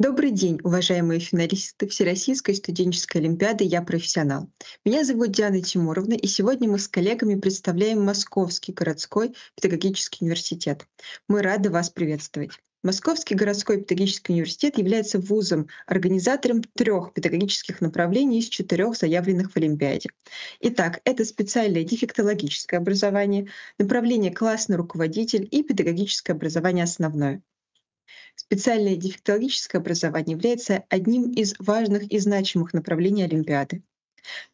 Добрый день, уважаемые финалисты Всероссийской студенческой олимпиады «Я профессионал». Меня зовут Диана Тимуровна, и сегодня мы с коллегами представляем Московский городской педагогический университет. Мы рады вас приветствовать. Московский городской педагогический университет является вузом, организатором трех педагогических направлений из четырех заявленных в Олимпиаде. Итак, это специальное дефектологическое образование, направление классный руководитель и педагогическое образование основное. Специальное дефектологическое образование является одним из важных и значимых направлений Олимпиады.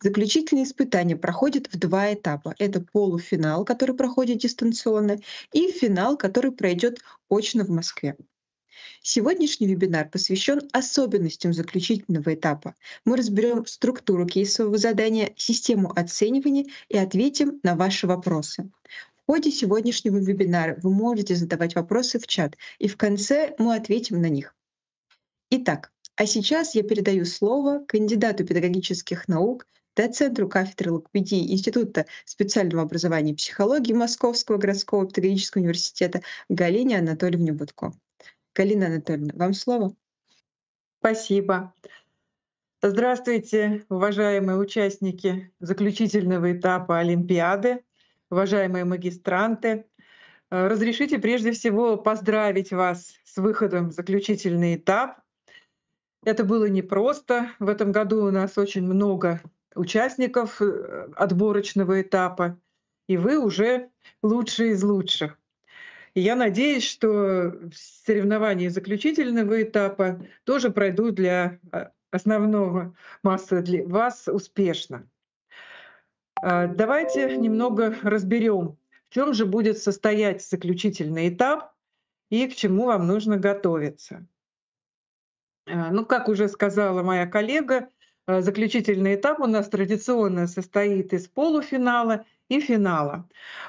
Заключительные испытания проходят в два этапа. Это полуфинал, который проходит дистанционно, и финал, который пройдет очно в Москве. Сегодняшний вебинар посвящен особенностям заключительного этапа. Мы разберем структуру кейсового задания, систему оценивания и ответим на ваши вопросы ходе сегодняшнего вебинара вы можете задавать вопросы в чат, и в конце мы ответим на них. Итак, а сейчас я передаю слово кандидату педагогических наук, доцентру кафедры логопедии Института специального образования и психологии Московского городского педагогического университета Галине Анатольевне Будко. Галина Анатольевна, вам слово. Спасибо. Здравствуйте, уважаемые участники заключительного этапа Олимпиады уважаемые магистранты. Э, разрешите прежде всего поздравить вас с выходом в заключительный этап. Это было непросто. В этом году у нас очень много участников э, отборочного этапа, и вы уже лучшие из лучших. И я надеюсь, что соревнования заключительного этапа тоже пройдут для э, основного массы для вас успешно. А, давайте немного разберем, в чем же будет состоять заключительный этап и к чему вам нужно готовиться. А, ну, как уже сказала моя коллега, а, заключительный этап у нас традиционно состоит из полуфинала и финала.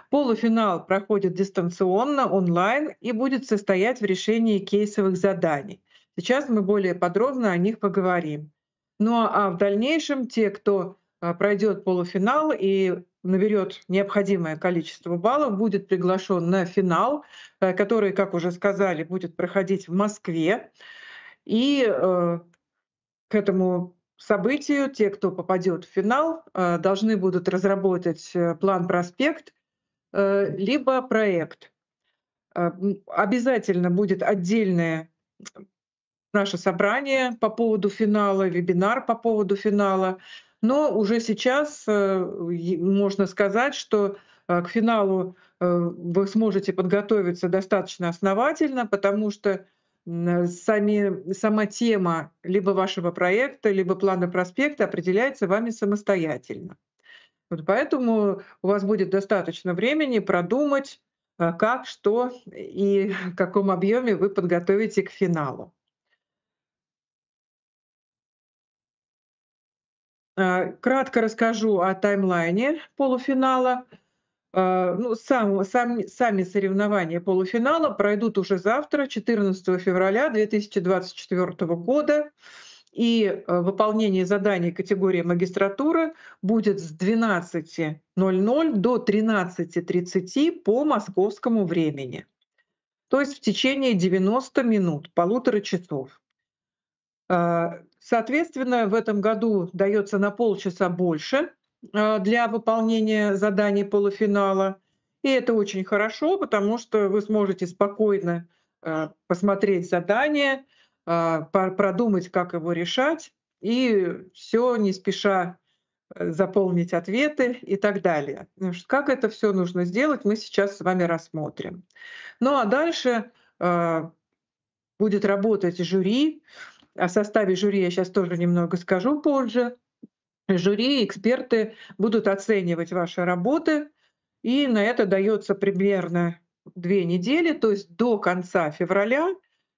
Полуфинал проходит дистанционно, онлайн и будет состоять в решении кейсовых заданий. Сейчас мы более подробно о них поговорим. Ну а в дальнейшем те, кто а, пройдет полуфинал и наберет необходимое количество баллов, будет приглашен на финал, э, который, как уже сказали, будет проходить в Москве. И э, к этому событию те, кто попадет в финал, э, должны будут разработать план-проспект, либо проект. Обязательно будет отдельное наше собрание по поводу финала, вебинар по поводу финала но уже сейчас э, можно сказать, что э, к финалу э, вы сможете подготовиться достаточно основательно, потому что сами, сама тема либо вашего проекта, либо плана проспекта определяется вами самостоятельно. Вот поэтому у вас будет достаточно времени продумать, как, что и в каком объеме вы подготовите к финалу. А, кратко расскажу о таймлайне полуфинала. А, ну, сам, сам, сами соревнования полуфинала пройдут уже завтра, 14 февраля 2024 года. И а, выполнение заданий категории магистратура будет с 12.00 до 13.30 по московскому времени. То есть в течение 90 минут, полутора часов. Соответственно, в этом году дается на полчаса больше э, для выполнения заданий полуфинала. И это очень хорошо, потому что вы сможете спокойно э, посмотреть задание, э, продумать, как его решать, и все не спеша заполнить ответы и так далее. Ну как это все нужно сделать, мы сейчас с вами рассмотрим. Ну а дальше будет работать жюри, о составе жюри я сейчас тоже немного скажу позже. Жюри, эксперты будут оценивать ваши работы, и на это дается примерно две недели, то есть до конца февраля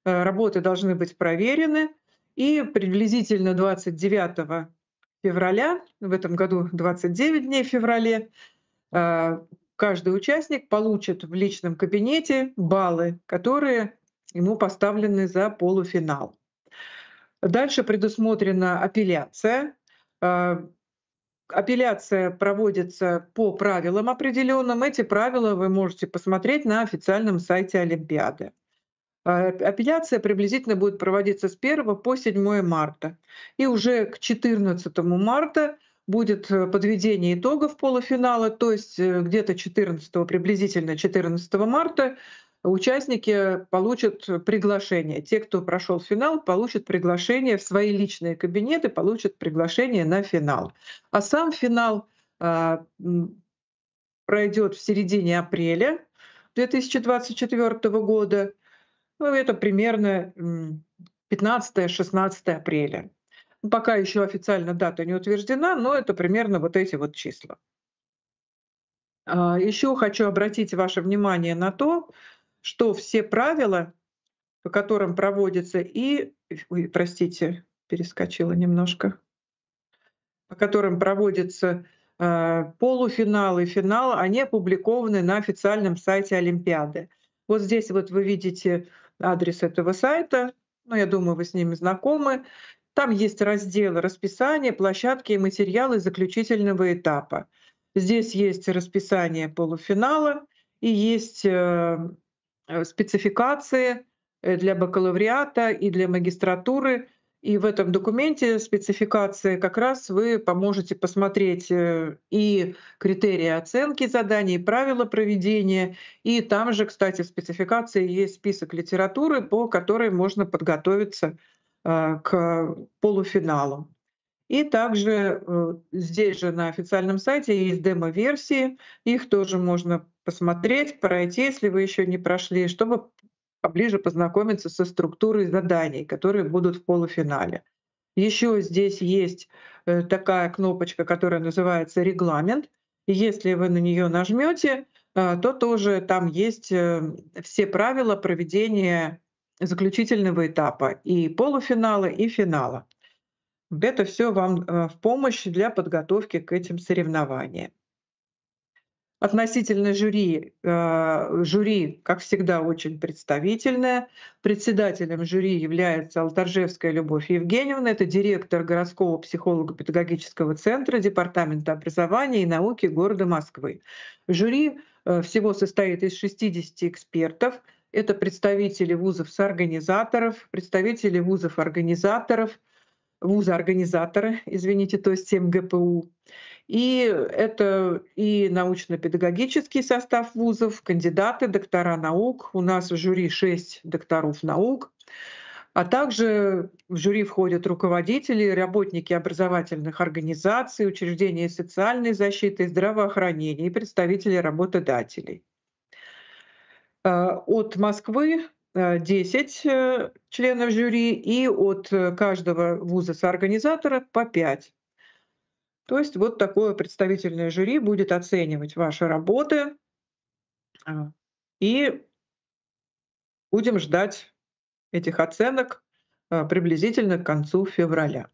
э, работы должны быть проверены, и приблизительно 29 февраля, в этом году 29 дней февраля э, каждый участник получит в личном кабинете баллы, которые ему поставлены за полуфинал. Дальше предусмотрена апелляция. А, апелляция проводится по правилам определенным. Эти правила вы можете посмотреть на официальном сайте Олимпиады. А, апелляция приблизительно будет проводиться с 1 по 7 марта. И уже к 14 марта будет э, подведение итогов полуфинала, то есть э, где-то 14, приблизительно 14 марта участники получат приглашение. Те, кто прошел финал, получат приглашение в свои личные кабинеты, получат приглашение на финал. А сам финал а, пройдет в середине апреля 2024 года. Ну, это примерно 15-16 апреля. Пока еще официально дата не утверждена, но это примерно вот эти вот числа. А, еще хочу обратить ваше внимание на то, что все правила, по которым проводится и, ой, простите, перескочила немножко, по которым проводится э, а, полуфинал и финал, они опубликованы на официальном сайте Олимпиады. Вот здесь вот вы видите адрес этого сайта, ну, я думаю, вы с ними знакомы. Там есть раздел расписание, площадки и материалы заключительного этапа. Здесь есть расписание полуфинала и есть э, Э, спецификации э, для бакалавриата и для магистратуры. И в этом документе спецификации как раз вы поможете посмотреть э, и критерии оценки заданий, и правила проведения. И там же, кстати, в спецификации есть список литературы, по которой можно подготовиться к полуфиналу. И также здесь же на официальном сайте есть демо-версии, их тоже можно посмотреть, пройти, если вы еще не прошли, чтобы поближе познакомиться со структурой заданий, которые будут в полуфинале. Еще здесь есть э, такая кнопочка, которая называется регламент. И если вы на нее нажмете, э, то тоже там есть э, все правила проведения заключительного этапа и полуфинала, и финала. Это все вам в помощь для подготовки к этим соревнованиям. Относительно жюри, э, жюри, как всегда, очень представительное. Председателем жюри является Алтаржевская Любовь Евгеньевна, это директор городского психолого-педагогического центра Департамента образования и науки города Москвы. Жюри э, всего состоит из 60 экспертов, это представители вузов-организаторов, представители вузов-организаторов, вуза-организаторы, извините, то есть МГПУ, и это и научно-педагогический состав вузов, кандидаты, доктора наук. У нас в жюри шесть докторов наук. А также в жюри входят руководители, работники образовательных организаций, учреждений социальной защиты, здравоохранения и представители работодателей. Э, от Москвы 10 э, э, членов жюри и от каждого вуза-соорганизатора по 5. То есть вот такое представительное жюри будет оценивать ваши работы а, и будем ждать этих оценок а, приблизительно к концу февраля.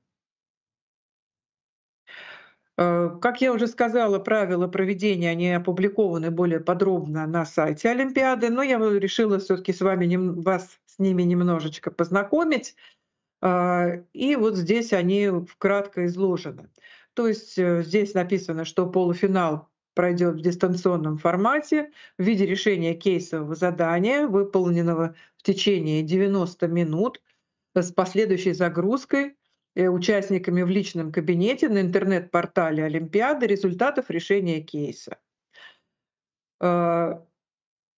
А, как я уже сказала, правила проведения они опубликованы более подробно на сайте Олимпиады, но я решила все-таки с вами вас с ними немножечко познакомить. И вот здесь они кратко изложены. То есть э, здесь написано, что полуфинал пройдет в дистанционном формате в виде решения кейсового задания, выполненного в течение 90 минут э, с последующей загрузкой э, участниками в личном кабинете на интернет-портале Олимпиады результатов решения кейса.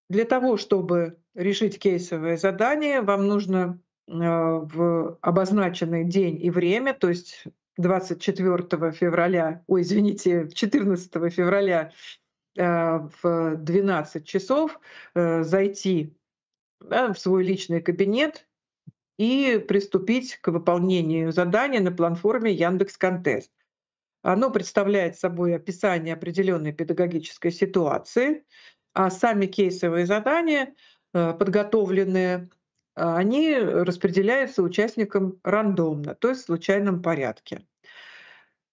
Для того, чтобы решить кейсовое задание, вам нужно в обозначенный день и время, то есть 24 февраля, ой, извините, 14 февраля э, в 12 часов э, зайти да, в свой личный кабинет и приступить к выполнению задания на платформе Яндекс Контест. Оно представляет собой описание определенной педагогической ситуации, а сами кейсовые задания э, подготовленные а, они распределяются участникам рандомно, то есть в случайном порядке.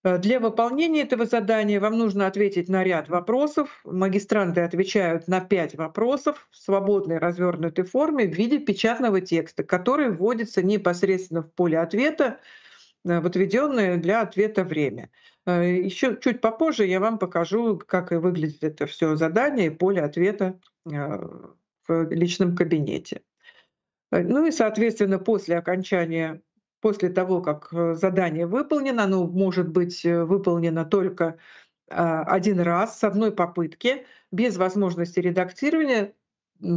Э, для выполнения этого задания вам нужно ответить на ряд вопросов. Магистранты отвечают на пять вопросов в свободной развернутой форме в виде печатного текста, который вводится непосредственно в поле ответа э, в отведенное для ответа время. Э, Еще чуть попозже я вам покажу, как выглядит это все задание и поле ответа в личном кабинете. Э, ну и, соответственно, после окончания, после того, как э, задание выполнено, оно может быть э, выполнено только а, один раз с одной попытки, без возможности редактирования,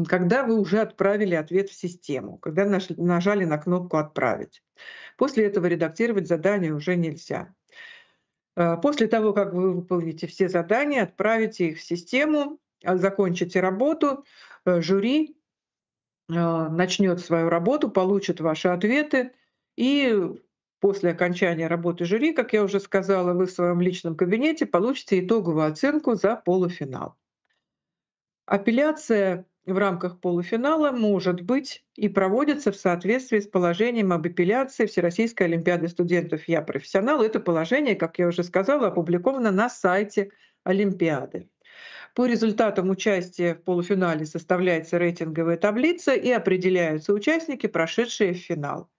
когда вы уже отправили ответ в систему, когда нажали на кнопку «Отправить». После этого редактировать задание уже нельзя. После того, как вы выполните все задания, отправите их в систему, а, закончите работу, жюри а, начнет свою работу, получит ваши ответы и после окончания работы жюри, как я уже сказала, вы в своем личном кабинете получите итоговую оценку за полуфинал. Апелляция в рамках полуфинала может быть и проводится в соответствии с положением об апелляции Всероссийской Олимпиады студентов «Я профессионал». Это положение, как я уже сказала, опубликовано на сайте Олимпиады. По результатам участия в полуфинале составляется рейтинговая таблица и определяются участники, прошедшие в финал.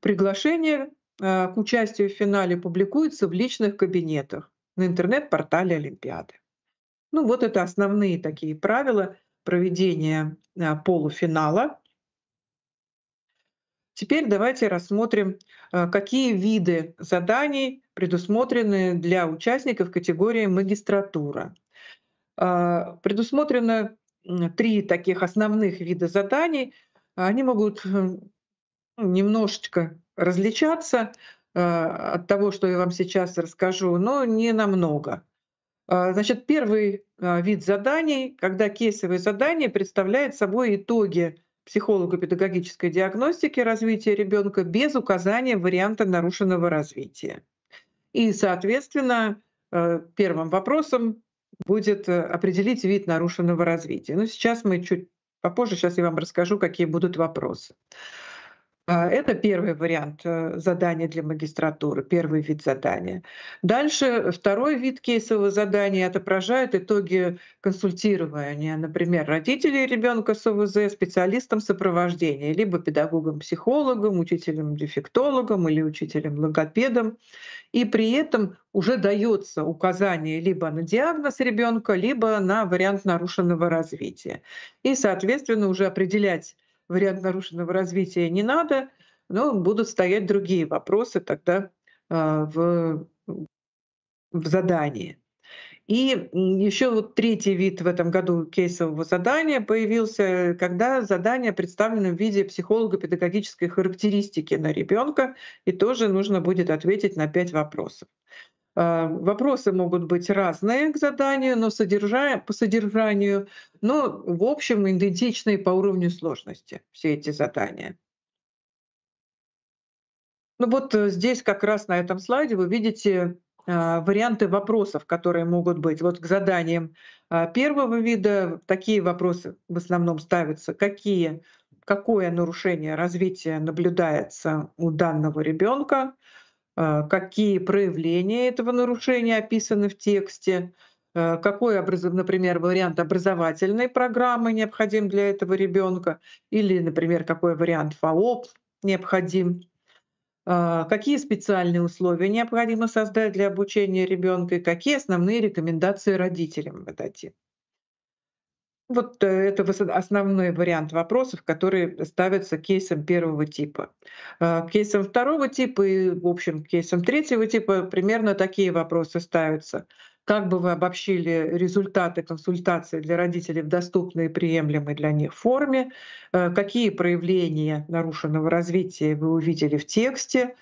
Приглашение э, к участию в финале публикуется в личных кабинетах на интернет-портале Олимпиады. Ну вот это основные такие правила проведения э, полуфинала. Теперь давайте рассмотрим, э, какие виды заданий предусмотрены для участников категории магистратура. А, предусмотрено три таких основных вида заданий. Они могут э, ну, немножечко различаться а, от того, что я вам сейчас расскажу, но не намного. А, значит, первый вид заданий, когда кейсовые задания представляют собой итоги психолого-педагогической диагностики развития ребенка без указания варианта нарушенного развития. И, соответственно, э, первым вопросом будет э, определить вид нарушенного развития. Но ну, сейчас мы чуть попозже, сейчас я вам расскажу, какие будут вопросы. А, это первый вариант э, задания для магистратуры, первый вид задания. Дальше второй вид кейсового задания отображает итоги консультирования, например, родителей ребенка с ОВЗ, специалистом сопровождения, либо педагогом-психологом, учителем-дефектологом или учителем-логопедом. И при этом уже дается указание либо на диагноз ребенка, либо на вариант нарушенного развития. И, соответственно, уже определять вариант нарушенного развития не надо, но будут стоять другие вопросы тогда а, в, в задании. И еще вот третий вид в этом году кейсового задания появился, когда задание представлено в виде психолого-педагогической характеристики на ребенка, и тоже нужно будет ответить на пять вопросов. А, вопросы могут быть разные к заданию, но содержа... по содержанию, но в общем идентичные по уровню сложности все эти задания. Ну вот э, здесь как раз на этом слайде вы видите а, варианты вопросов, которые могут быть. Вот к заданиям а, первого вида такие вопросы в основном ставятся. Какие, какое нарушение развития наблюдается у данного ребенка? А, какие проявления этого нарушения описаны в тексте, а, какой, например, вариант образовательной программы необходим для этого ребенка, или, например, какой вариант ФАОП необходим, а, какие специальные условия необходимо создать для обучения ребенка и какие основные рекомендации родителям мы вот э, это основной вариант вопросов, которые ставятся кейсом первого типа. А, кейсом второго типа и, в общем, кейсом третьего типа примерно такие вопросы ставятся. Как бы вы обобщили результаты консультации для родителей в доступной и приемлемой для них форме? Э, какие проявления нарушенного развития вы увидели в тексте?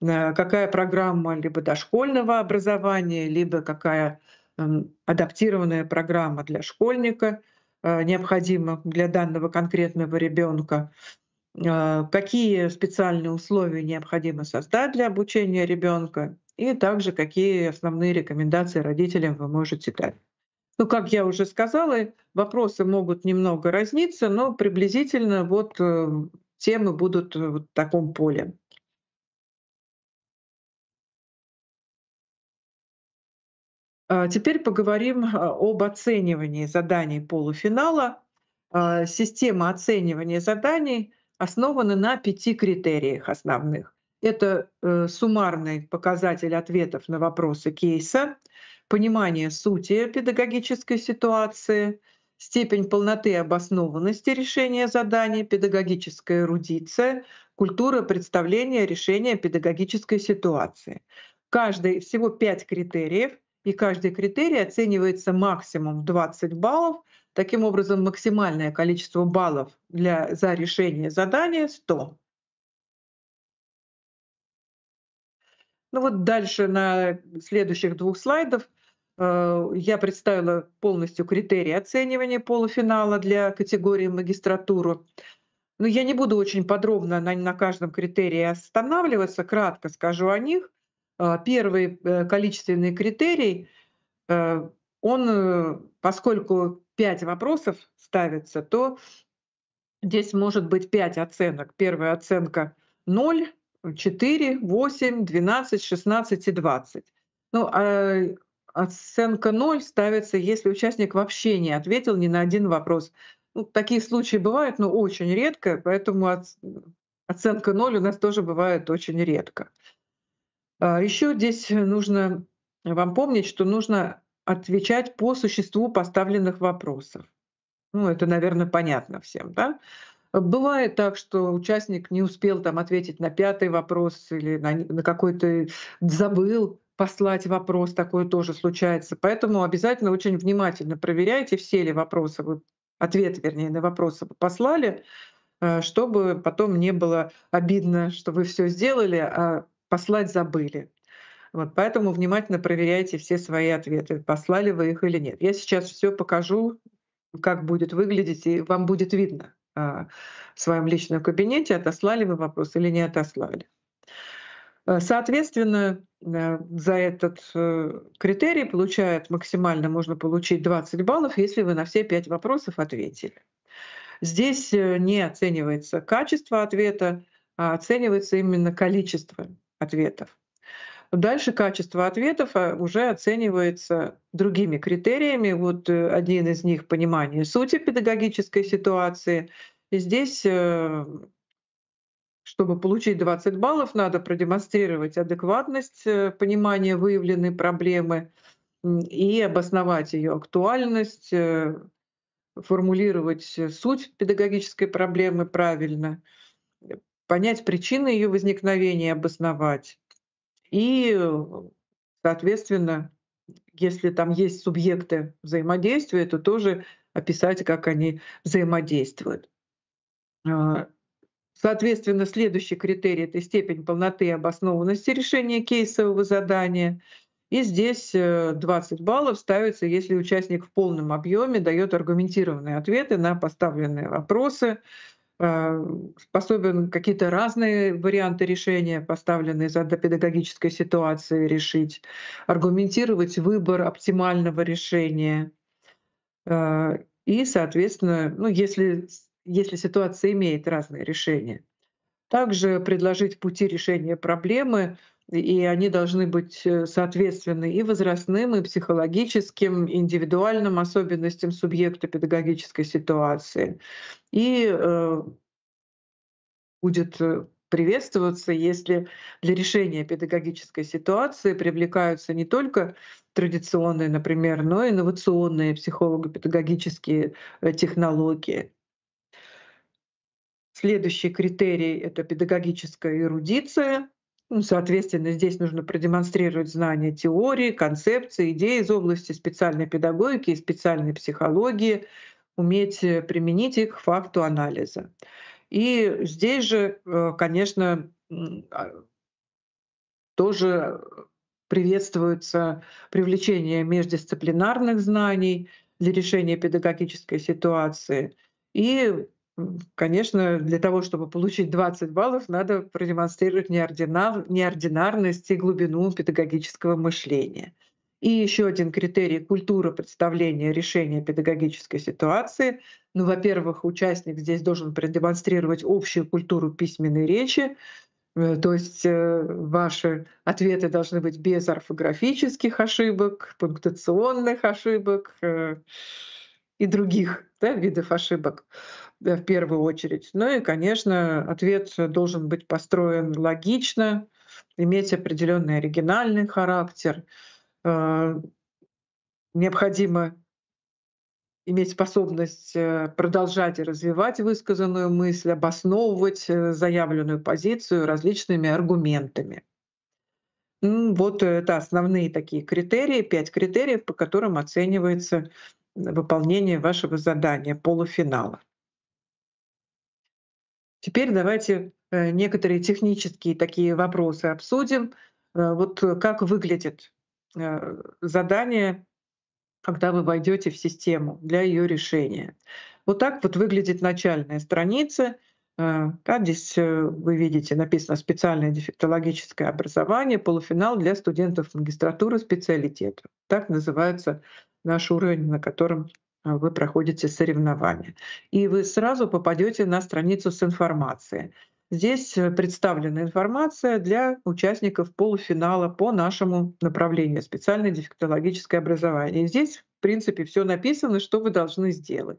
Э, какая программа либо дошкольного образования, либо какая эм, адаптированная программа для школьника — Э, необходимо для данного конкретного ребенка, э, какие специальные условия необходимо создать для обучения ребенка и также какие основные рекомендации родителям вы можете дать. Ну, как я уже сказала, вопросы могут немного разниться, но приблизительно вот э, темы будут в таком поле. А, теперь поговорим а, об оценивании заданий полуфинала. А, система оценивания заданий основана на пяти критериях основных. Это э, суммарный показатель ответов на вопросы кейса, понимание сути педагогической ситуации, степень полноты и обоснованности решения заданий, педагогическая эрудиция, культура представления решения педагогической ситуации. Каждый всего пять критериев — и каждый критерий оценивается максимум в 20 баллов. Таким образом, максимальное количество баллов для, за решение задания 100. Ну вот дальше на следующих двух слайдах э, я представила полностью критерии оценивания полуфинала для категории магистратуру. Но ну, я не буду очень подробно на, на каждом критерии останавливаться, кратко скажу о них. А, первый э, количественный критерий, э, он, э, поскольку пять вопросов ставится, то здесь может быть пять оценок. Первая оценка 0, 4, 8, 12, 16 и 20. Ну, а оценка 0 ставится, если участник вообще не ответил ни на один вопрос. Ну, такие случаи бывают, но очень редко, поэтому оценка 0 у нас тоже бывает очень редко. А, Еще здесь э, нужно вам помнить, что нужно отвечать по существу поставленных вопросов. Ну, это, наверное, понятно всем, да? Бывает так, что участник не успел там ответить на пятый вопрос или на, на какой-то забыл послать вопрос, такое тоже случается. Поэтому обязательно очень внимательно проверяйте, все ли вопросы вы, ответ, вернее, на вопросы вы послали, э, чтобы потом не было обидно, что вы все сделали, а послать забыли. Вот, поэтому внимательно проверяйте все свои ответы, послали вы их или нет. Я сейчас все покажу, как будет выглядеть, и вам будет видно а, в своем личном кабинете, отослали вы вопрос или не отослали. Э, соответственно, э, за этот э, критерий получает максимально можно получить 20 баллов, если вы на все 5 вопросов ответили. Здесь не оценивается качество ответа, а оценивается именно количество ответов. Дальше качество ответов э, уже оценивается другими критериями. Вот э, один из них — понимание сути педагогической ситуации. И здесь, э, чтобы получить 20 баллов, надо продемонстрировать адекватность понимания выявленной проблемы и обосновать ее актуальность, формулировать суть педагогической проблемы правильно — понять причины ее возникновения, обосновать. И, э, соответственно, если там есть субъекты взаимодействия, то тоже описать, как они взаимодействуют. Э, соответственно, следующий критерий — это степень полноты и обоснованности решения кейсового задания. И здесь 20 э, баллов ставится, если участник в полном объеме дает аргументированные ответы на поставленные вопросы, а, способен какие-то разные варианты решения, поставленные за педагогической ситуации, решить, аргументировать выбор оптимального решения. А, и, соответственно, ну, если, если ситуация имеет разные решения. Также предложить пути решения проблемы, и они должны быть э, соответственны и возрастным, и психологическим, индивидуальным особенностям субъекта педагогической ситуации. И э, будет э, приветствоваться, если для решения педагогической ситуации привлекаются не только традиционные, например, но и инновационные психолого-педагогические технологии. Следующий критерий — это педагогическая эрудиция, ну, соответственно, здесь нужно продемонстрировать знания теории, концепции, идеи из области специальной педагогики и специальной психологии, уметь э, применить их к факту анализа. И здесь же, э, конечно, а, тоже приветствуется привлечение междисциплинарных знаний для решения педагогической ситуации и конечно, для того, чтобы получить 20 баллов, надо продемонстрировать неординар, неординарность и глубину педагогического мышления. И еще один критерий — культура представления решения педагогической ситуации. Ну, во-первых, участник здесь должен продемонстрировать общую культуру письменной речи, э, то есть э, ваши ответы должны быть без орфографических ошибок, пунктуационных ошибок э, и других да, видов ошибок. Э, в первую очередь. Ну и, конечно, ответ должен быть построен логично, иметь определенный оригинальный характер. Э, необходимо иметь способность э, продолжать и развивать высказанную мысль, обосновывать заявленную позицию различными аргументами. Вот это основные такие критерии, пять критериев, по которым оценивается выполнение вашего задания полуфинала. Теперь давайте э, некоторые технические такие вопросы обсудим. Э, вот э, как выглядит задание, когда вы войдете в систему для ее решения. Вот так вот выглядит начальная страница. Да, здесь вы видите, написано специальное дефектологическое образование, полуфинал для студентов магистратуры специалитета. Так называется наш уровень, на котором Э, вы проходите соревнования. И вы сразу попадете на страницу с информацией. Здесь э, представлена информация для участников полуфинала по нашему направлению специальное дефектологическое образование. здесь, в принципе, все написано, что вы должны сделать.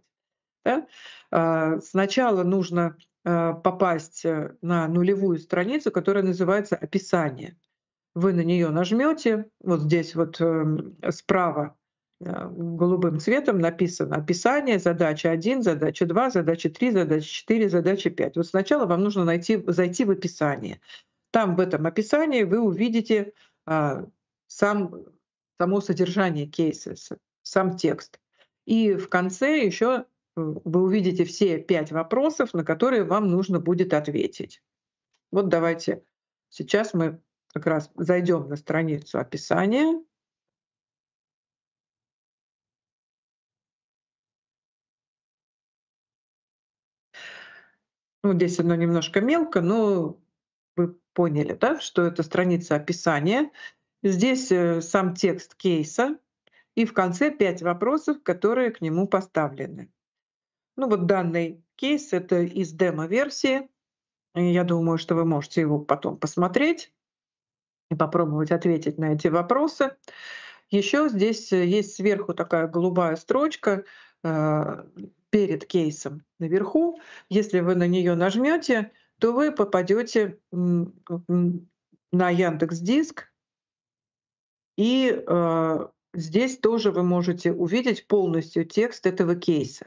Да? А, сначала нужно э, попасть на нулевую страницу, которая называется описание. Вы на нее нажмете, вот здесь вот эм, справа Э, голубым цветом написано описание, задача 1, задача 2, задача 3, задача 4, задача 5. Вот сначала вам нужно найти, зайти в описание. Там в этом описании вы увидите а, сам, само содержание кейса, сам текст. И в конце еще э, вы увидите все пять вопросов, на которые вам нужно будет ответить. Вот давайте сейчас мы как раз зайдем на страницу описания. Ну, здесь оно немножко мелко, но вы поняли, да, что это страница описания. Здесь э, сам текст кейса и в конце пять вопросов, которые к нему поставлены. Ну вот данный кейс — это из демо-версии. Я думаю, что вы можете его потом посмотреть и попробовать ответить на эти вопросы. Еще здесь э, есть сверху такая голубая строчка, э, перед кейсом наверху. Если вы на нее нажмете, то вы попадете на Яндекс Диск, и э, здесь тоже вы можете увидеть полностью текст этого кейса.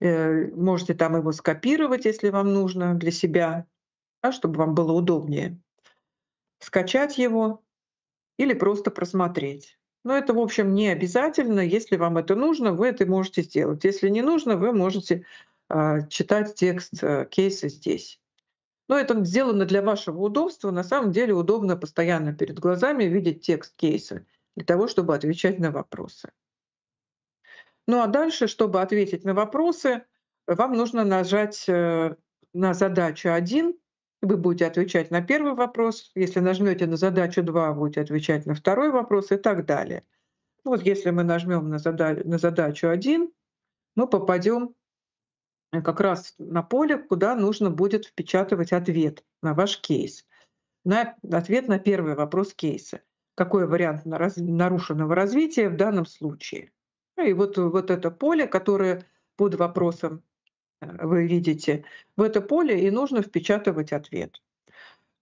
Э, можете там его скопировать, если вам нужно для себя, да, чтобы вам было удобнее, скачать его или просто просмотреть. Но это, в общем, не обязательно. Если вам это нужно, вы это можете сделать. Если не нужно, вы можете а, читать текст э, кейса здесь. Но это сделано для вашего удобства. На самом деле удобно постоянно перед глазами видеть текст кейса для того, чтобы отвечать на вопросы. Ну а дальше, чтобы ответить на вопросы, вам нужно нажать э, на задачу 1 вы будете отвечать на первый вопрос, если нажмете на задачу 2, будете отвечать на второй вопрос и так далее. Ну вот если мы нажмем на, зада- на задачу 1, мы попадем э, как раз на поле, куда нужно будет впечатывать ответ на ваш кейс, на ответ на первый вопрос кейса. Какой вариант нарушенного развития в данном случае? Ну и вот, вот это поле, которое под вопросом Э, вы видите, в это поле и нужно впечатывать ответ.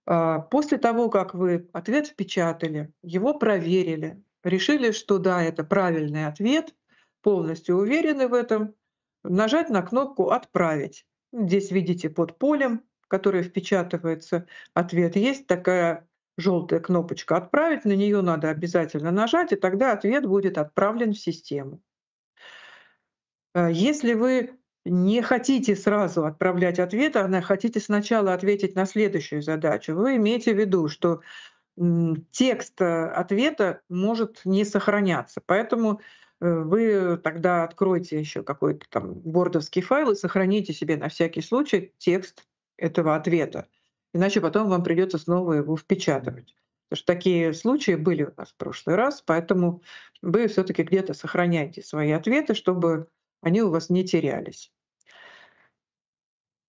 А, после того, как вы ответ впечатали, его проверили, решили, что да, это правильный ответ, полностью уверены в этом, нажать на кнопку «Отправить». Здесь видите под полем, которое впечатывается ответ, есть такая желтая кнопочка «Отправить», на нее надо обязательно нажать, и тогда ответ будет отправлен в систему. А, если вы не хотите сразу отправлять ответ, а хотите сначала ответить на следующую задачу, вы имеете в виду, что текст э, ответа может не сохраняться. Поэтому э, вы тогда откройте еще какой-то там бордовский файл и сохраните себе на всякий случай текст этого ответа. Иначе потом вам придется снова его впечатывать. Потому что такие случаи были у нас в прошлый раз, поэтому вы все-таки где-то сохраняйте свои ответы, чтобы они у вас не терялись.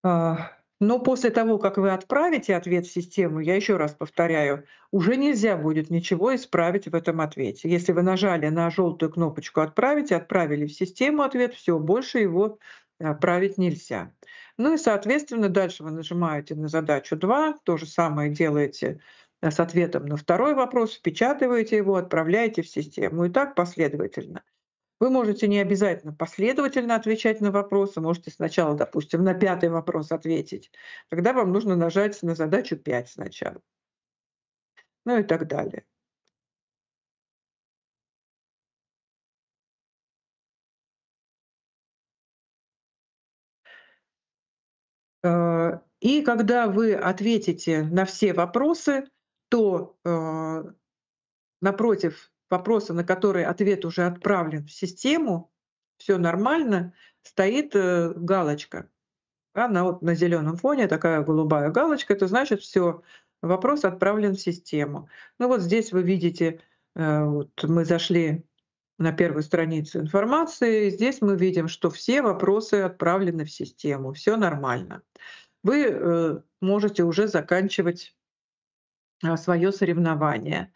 А, но после того, как вы отправите ответ в систему, я еще раз повторяю, уже нельзя будет ничего исправить в этом ответе. Если вы нажали на желтую кнопочку «Отправить», отправили в систему ответ, все, больше его править нельзя. Ну и, соответственно, дальше вы нажимаете на задачу 2, то же самое делаете с ответом на второй вопрос, впечатываете его, отправляете в систему. И так последовательно. Вы можете не обязательно последовательно отвечать на вопросы, можете сначала, допустим, на пятый вопрос ответить. Тогда вам нужно нажать на задачу 5 сначала. Ну и так далее. Э, и когда вы ответите на все вопросы, то э, напротив вопроса, на который ответ уже отправлен в систему, все нормально, стоит э, галочка. Она вот на зеленом фоне такая голубая галочка, это значит все, вопрос отправлен в систему. Ну вот здесь вы видите, э, вот мы зашли на первую страницу информации, здесь мы видим, что все вопросы отправлены в систему, все нормально. Вы э, можете уже заканчивать а, свое соревнование.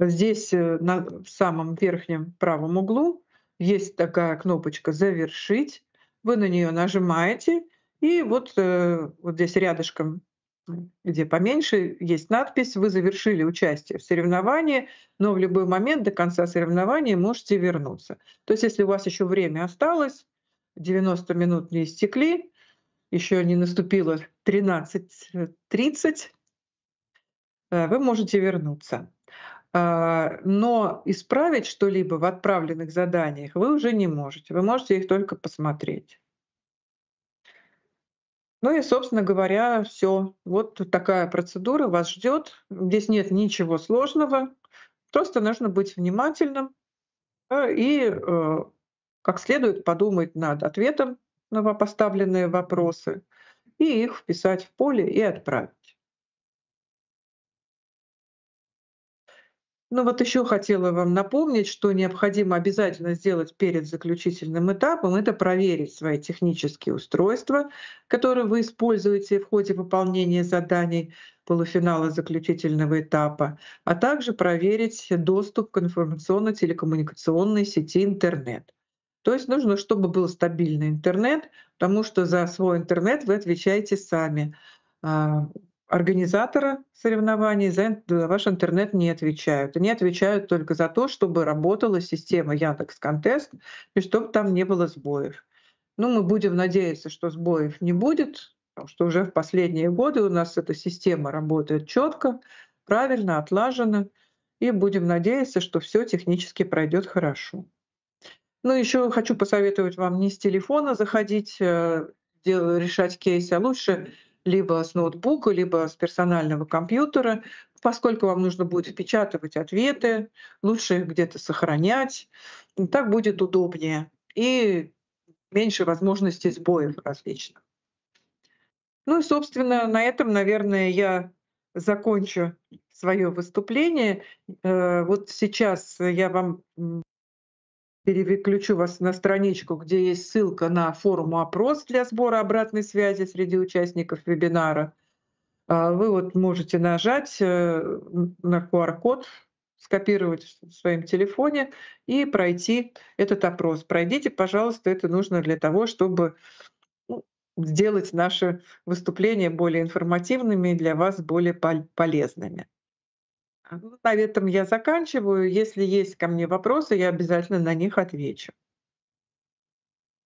Здесь э, на, самом верхнем правом углу есть такая кнопочка «Завершить». Вы на нее нажимаете, и вот, э, вот здесь рядышком, где поменьше, есть надпись «Вы завершили участие в соревновании, но в любой момент до конца соревнования можете вернуться». То есть если у вас еще время осталось, 90 минут не истекли, еще не наступило 13.30, э, вы можете вернуться. А, но исправить что-либо в отправленных заданиях вы уже не можете. Вы можете их только посмотреть. Ну и, собственно говоря, все. Вот такая процедура вас ждет. Здесь нет ничего сложного. Просто нужно быть внимательным а, и э, как следует подумать над ответом на поставленные вопросы и их вписать в поле и отправить. Ну вот еще хотела вам напомнить, что необходимо обязательно сделать перед заключительным этапом, это проверить свои технические устройства, которые вы используете в ходе выполнения заданий полуфинала заключительного этапа, а также проверить доступ к информационно-телекоммуникационной сети интернет. То есть нужно, чтобы был стабильный интернет, потому что за свой интернет вы отвечаете сами а, организатора соревнований за ваш интернет не отвечают. Они отвечают только за то, чтобы работала система Яндекс Контест и чтобы там не было сбоев. Ну, мы будем надеяться, что сбоев не будет, потому что уже в последние годы у нас эта система работает четко, правильно, отлажена, и будем надеяться, что все технически пройдет хорошо. Ну, еще хочу посоветовать вам не с телефона заходить, э, решать кейсы, а лучше либо с ноутбука, либо с персонального компьютера, поскольку вам нужно будет впечатывать ответы, лучше их где-то сохранять. И так будет удобнее и меньше возможностей сбоев различных. Ну и, собственно, на этом, наверное, я закончу свое выступление. Э, вот сейчас я вам переключу вас на страничку, где есть ссылка на форум «Опрос» для сбора обратной связи среди участников вебинара. А, вы вот можете нажать э, на QR-код, скопировать в своем телефоне и пройти этот опрос. Пройдите, пожалуйста, это нужно для того, чтобы ну, сделать наши выступления более информативными и для вас более полезными. А, ну, на этом я заканчиваю. Если есть ко мне вопросы, я обязательно на них отвечу.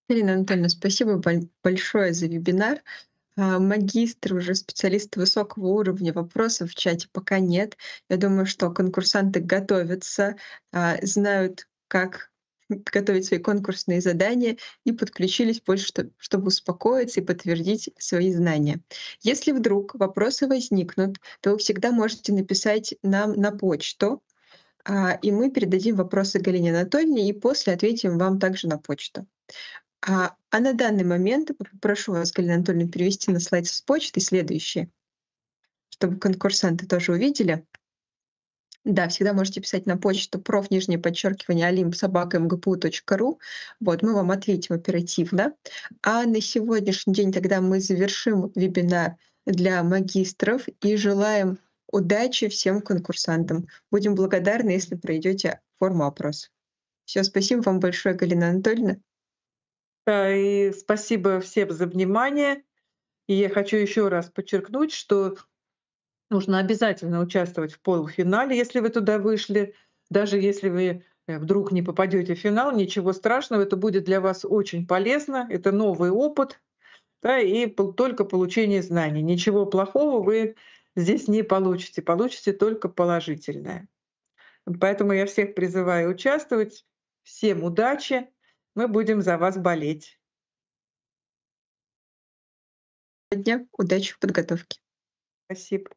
Ирина Анатольевна, спасибо большое за вебинар. А, Магистр, уже специалист высокого уровня, вопросов в чате пока нет. Я думаю, что конкурсанты готовятся, а, знают, как готовить свои конкурсные задания и подключились больше, чтобы успокоиться и подтвердить свои знания. Если вдруг вопросы возникнут, то вы всегда можете написать нам на почту, а, и мы передадим вопросы Галине Анатольевне и после ответим вам также на почту. А, а, на данный момент попрошу вас, Галина Анатольевна, перевести на слайд с почты следующее, чтобы конкурсанты тоже увидели. Да, всегда можете писать на почту проф, нижнее подчеркивание, олимп, собака, мгпу.ру. Эм вот, мы вам ответим оперативно. А на сегодняшний день тогда мы завершим вебинар для магистров и желаем удачи всем конкурсантам. Будем благодарны, если пройдете форму опроса. Все, спасибо вам большое, Галина Анатольевна. Да, и спасибо всем за внимание. И я хочу еще раз подчеркнуть, что Нужно обязательно участвовать в полуфинале, если вы туда вышли. Даже если вы э, вдруг не попадете в финал, ничего страшного, это будет для вас очень полезно, это новый опыт, да, и только получение знаний. Ничего плохого вы здесь не получите, получите только положительное. Поэтому я всех призываю участвовать. Всем удачи, мы будем за вас болеть. Дня, удачи в подготовке. Спасибо.